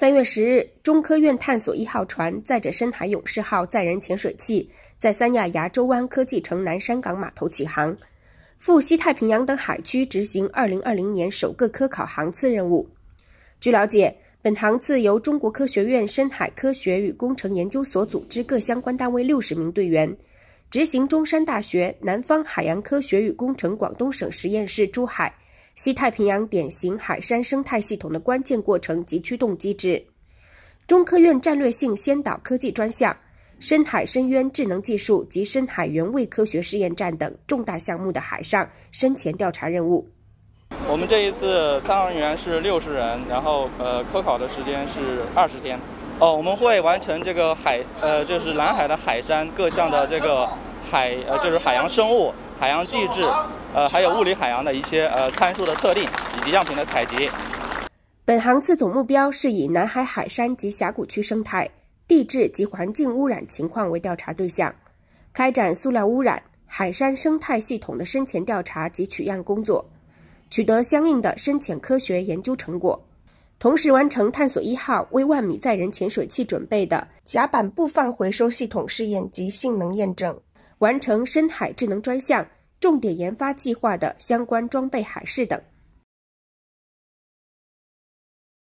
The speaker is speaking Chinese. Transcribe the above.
三月十日，中科院探索一号船载着深海勇士号载人潜水器，在三亚崖州湾科技城南山港码头起航，赴西太平洋等海区执行2020年首个科考航次任务。据了解，本航次由中国科学院深海科学与工程研究所组织各相关单位六十名队员，执行中山大学南方海洋科学与工程广东省实验室珠海。西太平洋典型海山生态系统的关键过程及驱动机制，中科院战略性先导科技专项“深海深渊智能技术及深海原位科学试验站”等重大项目的海上深潜调查任务。我们这一次参航人员是六十人，然后呃，科考的时间是二十天。哦，我们会完成这个海呃，就是南海的海山各项的这个海呃，就是海洋生物。海洋地质，呃，还有物理海洋的一些呃参数的测定以及样品的采集。本航次总目标是以南海海山及峡谷区生态、地质及环境污染情况为调查对象，开展塑料污染、海山生态系统的深潜调查及取样工作，取得相应的深潜科学研究成果，同时完成“探索一号”微万米载人潜水器准备的甲板布放回收系统试验及性能验证。完成深海智能专项重点研发计划的相关装备海试等。